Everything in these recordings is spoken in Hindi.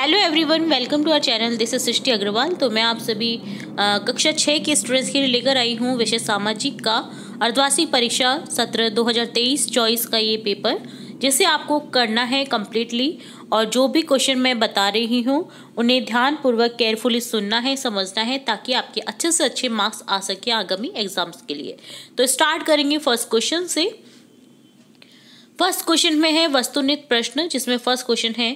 hello everyone welcome to our channel this is Srishti Agarwal तो मैं आप सभी आ, कक्षा छः के स्टूडेंट्स के लिए लेकर आई हूँ विषय सामाजिक का अर्धवासी परीक्षा सत्र 2023 चॉइस का ये पेपर जिसे आपको करना है कम्प्लीटली और जो भी क्वेश्चन मैं बता रही हूँ उन्हें ध्यानपूर्वक केयरफुली सुनना है समझना है ताकि आपके अच्छे से अच्छे मार्क्स आ सकें आगामी एग्जाम्स के लिए तो स्टार्ट करेंगे फर्स्ट क्वेश्चन से फर्स्ट क्वेश्चन में है वस्तुनित प्रश्न जिसमें फर्स्ट क्वेश्चन है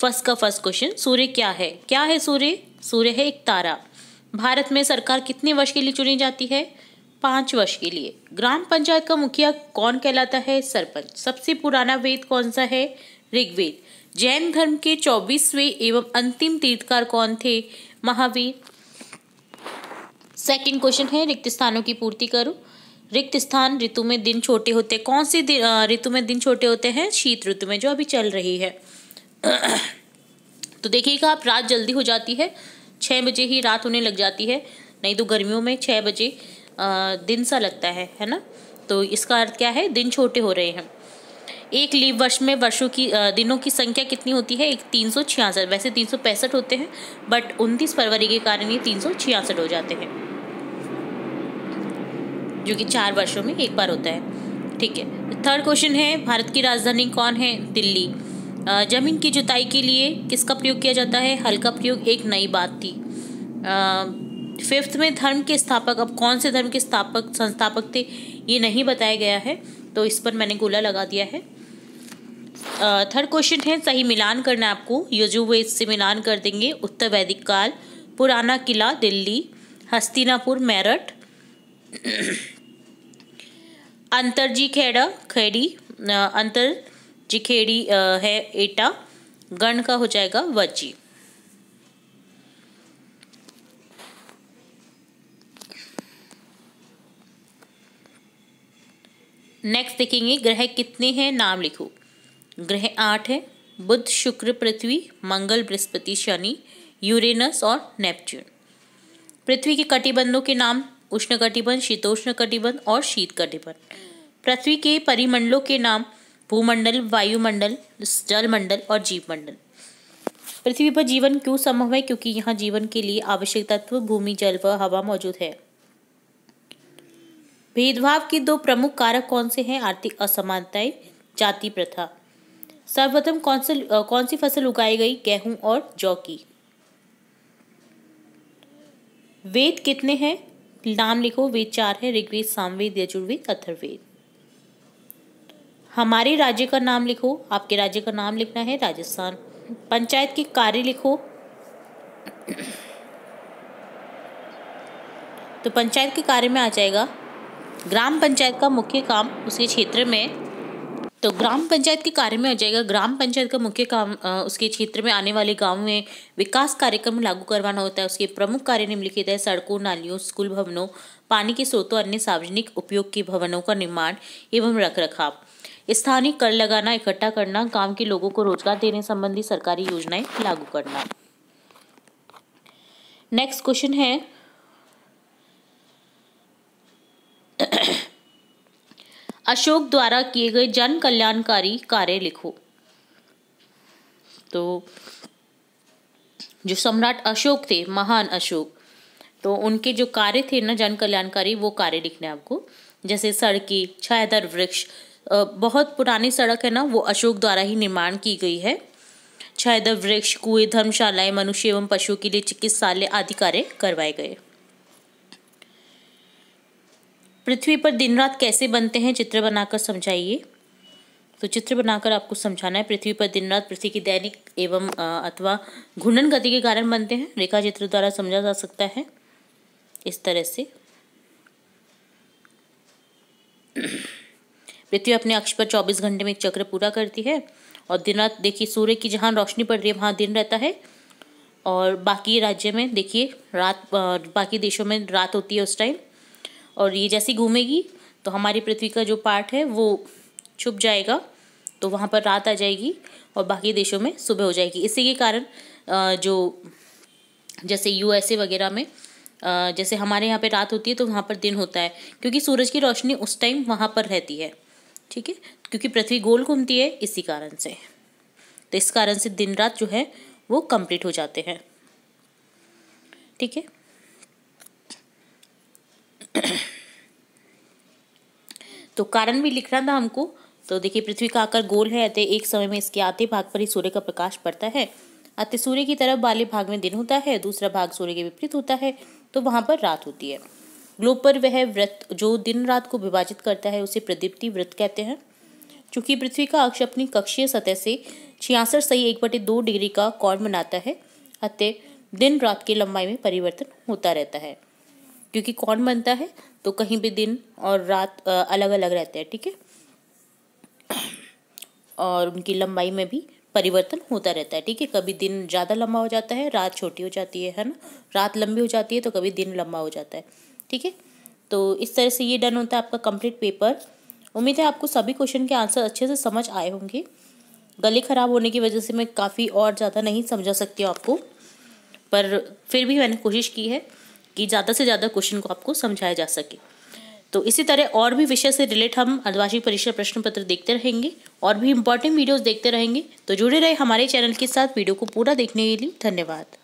फर्स्ट का फर्स्ट क्वेश्चन सूर्य क्या है क्या है सूर्य सूर्य है एक तारा भारत में सरकार कितने वर्ष के लिए चुनी जाती है पाँच वर्ष के लिए ग्राम पंचायत का मुखिया कौन कहलाता है सरपंच सबसे पुराना वेद कौन सा है ऋग्वेद जैन धर्म के चौबीसवें एवं अंतिम तीर्थकार कौन थे महावीर सेकंड क्वेश्चन है रिक्त स्थानों की पूर्ति करो रिक्त स्थान ऋतु में दिन छोटे होते हैं कौन सी ऋतु में दिन छोटे होते हैं शीत ऋतु में जो अभी चल रही है तो देखिएगा आप रात जल्दी हो जाती है छः बजे ही रात होने लग जाती है नहीं तो गर्मियों में छः बजे दिन सा लगता है है ना तो इसका अर्थ क्या है दिन छोटे हो रहे हैं एक लीव वर्ष में वर्षों की दिनों की संख्या कितनी होती है एक तीन सौ छियासठ वैसे तीन सौ पैंसठ होते हैं बट उनतीस फरवरी के कारण ये तीन सौ छियासठ हो जाते हैं जो कि चार वर्षों में एक बार होता है ठीक है थर्ड क्वेश्चन है भारत की राजधानी कौन है दिल्ली ज़मीन की जुताई के लिए किसका प्रयोग किया जाता है हल का प्रयोग एक नई बात थी फिफ्थ में धर्म के स्थापक अब कौन से धर्म के स्थापक संस्थापक थे ये नहीं बताया गया है तो इस पर मैंने गोला लगा दिया है थर्ड क्वेश्चन है सही मिलान करना आपको यजुर्वेद से मिलान कर देंगे उत्तर वैदिक काल पुराना किला दिल्ली हस्तिनापुर मेरठ अंतर जी खेड़ा खेड़ी अंतर जी खेड़ी है एटा गण का हो जाएगा वजी नेक्स्ट देखेंगे ग्रह कितने हैं नाम लिखो ग्रह आठ है बुध शुक्र पृथ्वी मंगल बृहस्पति शनि यूरेनस और नेपच्यून पृथ्वी के कटिबंधों के नाम उष्ण कटिबंध शीतोष्ण कटिबंध और शीत कटिबंध पृथ्वी के परिमंडलों के नाम भूमंडल वायुमंडल जलमंडल और जीवमंडल पृथ्वी पर जीवन क्यों संभव है क्योंकि यहाँ जीवन के लिए आवश्यक तत्व भूमि जल व हवा मौजूद है भेदभाव के दो प्रमुख कारक कौन से हैं आर्थिक असमानताएं जाति प्रथा सर्वप्रथम कौन से कौन सी फसल उगाई गई गेहूं और जौ की वेद कितने हैं नाम लिखो वेद चार है ऋग्वेद सामवेद यजुर्वेद अथर्वेद हमारे राज्य का नाम लिखो आपके राज्य का नाम लिखना है राजस्थान पंचायत के कार्य लिखो तो पंचायत के कार्य में आ जाएगा ग्राम पंचायत का मुख्य काम उसके क्षेत्र में तो ग्राम पंचायत के कार्य में आ जाएगा ग्राम पंचायत का मुख्य काम उसके क्षेत्र में आने वाले गाँव में विकास कार्यक्रम लागू करवाना होता है उसके प्रमुख कार्य निम्नलिखित है सड़कों नालियों स्कूल भवनों पानी के स्रोतों अन्य सार्वजनिक उपयोग के भवनों का निर्माण एवं रख रखाव स्थानीय कर लगाना इकट्ठा करना गाँव के लोगों को रोजगार देने संबंधी सरकारी योजनाएं लागू करना नेक्स्ट क्वेश्चन है अशोक द्वारा किए गए जन कल्याणकारी कार्य लिखो तो जो सम्राट अशोक थे महान अशोक तो उनके जो कार्य थे ना जन कल्याणकारी वो कार्य लिखने आपको जैसे सड़की छायादर वृक्ष बहुत पुरानी सड़क है ना वो अशोक द्वारा ही निर्माण की गई है छायादर वृक्ष कुएं धर्मशालाएं मनुष्य एवं पशुओं के लिए चिकित्सालय आदि कार्य करवाए गए पृथ्वी पर दिन रात कैसे बनते हैं चित्र बनाकर समझाइए तो चित्र बनाकर आपको समझाना है पृथ्वी पर दिन रात पृथ्वी की दैनिक एवं अथवा घूर्णन गति के कारण बनते हैं रेखा चित्र द्वारा समझा जा सकता है इस तरह से पृथ्वी अपने अक्ष पर 24 घंटे में एक चक्र पूरा करती है और दिन रात देखिए सूर्य की जहाँ रोशनी पड़ रही है वहाँ दिन रहता है और बाकी राज्य में देखिए रात बाकी देशों में रात होती है उस टाइम और ये जैसे घूमेगी तो हमारी पृथ्वी का जो पार्ट है वो छुप जाएगा तो वहाँ पर रात आ जाएगी और बाकी देशों में सुबह हो जाएगी इसी के कारण जो जैसे यूएसए वगैरह में जैसे हमारे यहाँ पे रात होती है तो वहाँ पर दिन होता है क्योंकि सूरज की रोशनी उस टाइम वहाँ पर रहती है ठीक है क्योंकि पृथ्वी गोल घूमती है इसी कारण से तो इस कारण से दिन रात जो है वो कंप्लीट हो जाते हैं ठीक है तो कारण भी लिखना था हमको तो देखिए पृथ्वी का आकार गोल है अतः एक समय में इसके आधे भाग पर ही सूर्य का प्रकाश पड़ता है अतः सूर्य की तरफ वाले भाग में दिन होता है दूसरा भाग सूर्य के विपरीत होता है तो वहां पर रात होती है ग्लोब पर वह व्रत जो दिन रात को विभाजित करता है उसे प्रदीप्ति व्रत कहते हैं चूंकि पृथ्वी का अक्ष अपनी कक्षीय सतह से छियासठ सही एक बटे दो डिग्री का कौन बनाता है अतः दिन रात की लंबाई में परिवर्तन होता रहता है क्योंकि कौन बनता है तो कहीं भी दिन और रात अलग अलग रहते हैं ठीक है और उनकी लंबाई में भी परिवर्तन होता रहता है ठीक है कभी दिन ज़्यादा लंबा हो जाता है रात छोटी हो जाती है है ना रात लंबी हो जाती है तो कभी दिन लंबा हो जाता है ठीक है तो इस तरह से ये डन होता है आपका कंप्लीट पेपर उम्मीद है आपको सभी क्वेश्चन के आंसर अच्छे से समझ आए होंगे गले ख़राब होने की वजह से मैं काफ़ी और ज़्यादा नहीं समझा सकती हूँ आपको पर फिर भी मैंने कोशिश की है कि ज़्यादा से ज़्यादा क्वेश्चन को आपको समझाया जा सके तो इसी तरह और भी विषय से रिलेट हम अर्धवार्षिक परीक्षा प्रश्न पत्र देखते रहेंगे और भी इम्पॉर्टेंट वीडियोस देखते रहेंगे तो जुड़े रहे हमारे चैनल के साथ वीडियो को पूरा देखने के लिए धन्यवाद